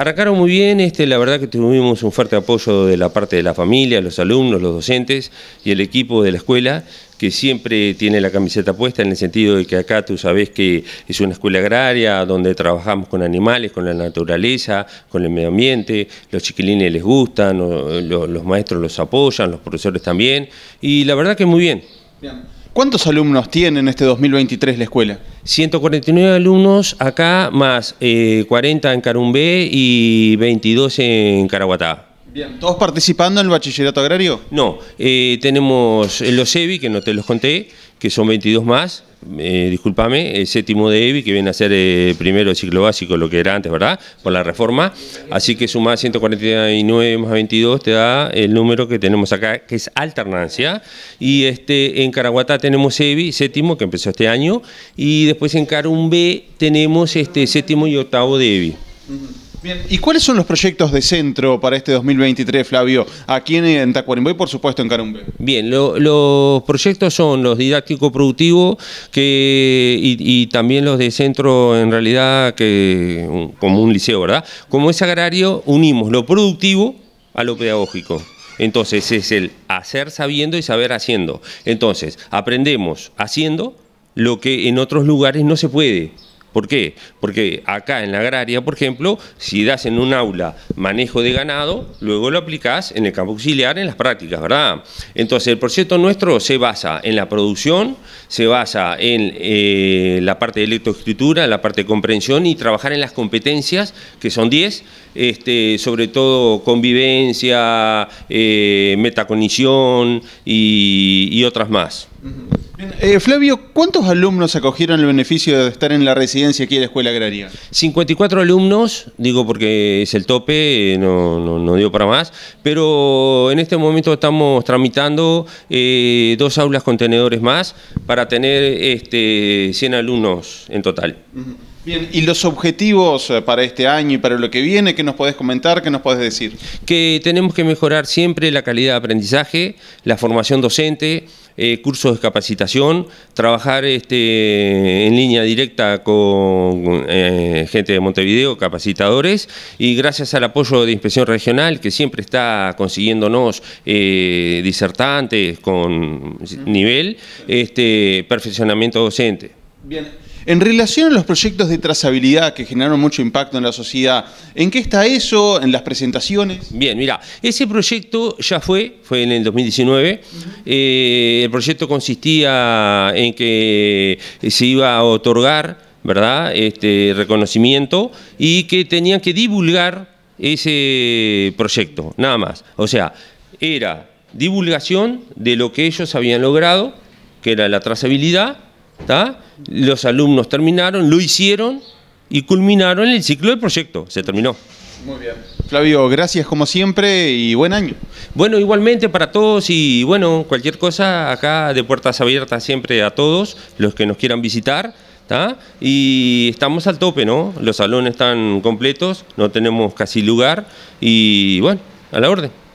Arrancaron muy bien, este, la verdad que tuvimos un fuerte apoyo de la parte de la familia, los alumnos, los docentes y el equipo de la escuela, que siempre tiene la camiseta puesta en el sentido de que acá tú sabes que es una escuela agraria donde trabajamos con animales, con la naturaleza, con el medio ambiente, los chiquilines les gustan, los maestros los apoyan, los profesores también, y la verdad que muy bien. ¿Cuántos alumnos tiene en este 2023 la escuela? 149 alumnos acá, más 40 eh, en Carumbé y 22 en Caraguatá. Bien, ¿todos participando en el bachillerato agrario? No, eh, tenemos los EBI, que no te los conté, que son 22 más, eh, discúlpame, el séptimo de EBI, que viene a ser eh, primero el ciclo básico, lo que era antes, ¿verdad? Por la reforma. Así que sumar 149 más 22 te da el número que tenemos acá, que es alternancia. Y este en Caraguatá tenemos EBI, séptimo, que empezó este año. Y después en Carumbe tenemos este séptimo y octavo de EBI. Bien, ¿y cuáles son los proyectos de centro para este 2023, Flavio? Aquí en, en Tacuarembó y por supuesto en Carumbe. Bien, los proyectos son los didáctico productivos que, y, y, también los de centro en realidad que como un liceo, ¿verdad? Como es agrario, unimos lo productivo a lo pedagógico. Entonces es el hacer sabiendo y saber haciendo. Entonces, aprendemos haciendo lo que en otros lugares no se puede. ¿Por qué? Porque acá en la agraria, por ejemplo, si das en un aula manejo de ganado, luego lo aplicás en el campo auxiliar en las prácticas, ¿verdad? Entonces el proyecto nuestro se basa en la producción, se basa en eh, la parte de lectoescritura, la parte de comprensión y trabajar en las competencias, que son 10, este, sobre todo convivencia, eh, metacognición y, otras más. Eh, Flavio, ¿cuántos alumnos acogieron el beneficio de estar en la residencia aquí de la Escuela Agraria? 54 alumnos, digo porque es el tope, eh, no, no, dio para más, pero en este momento estamos tramitando eh, dos aulas contenedores más para tener este, 100 alumnos en total. Bien, ¿y los objetivos eh, para este año y para lo que viene? ¿Qué nos podés comentar? ¿Qué nos podés decir? Que tenemos que mejorar siempre la calidad de aprendizaje, la formación docente, eh, cursos de capacitación, trabajar este, en línea directa con eh, gente de Montevideo, capacitadores, y gracias al apoyo de Inspección Regional, que siempre está consiguiéndonos disertantes con nivel, este, perfeccionamiento docente. Bien. En relación a los proyectos de trazabilidad que generaron mucho impacto en la sociedad, ¿en qué está eso? ¿En las presentaciones? Bien, mira, ese proyecto ya fue, fue en el 2019. Eh, el proyecto consistía en que se iba a otorgar, ¿verdad?, este reconocimiento y que tenían que divulgar ese proyecto, nada más. O sea, era divulgación de lo que ellos habían logrado, que era la trazabilidad, los alumnos terminaron, lo hicieron y culminaron el ciclo del proyecto. Se terminó. Muy bien. Flavio, gracias como siempre y buen año. Bueno, igualmente para todos y bueno, cualquier cosa acá de puertas abiertas siempre a todos los que nos quieran visitar. Y estamos al tope, ¿no? Los salones están completos, no tenemos casi lugar y bueno, a la orden.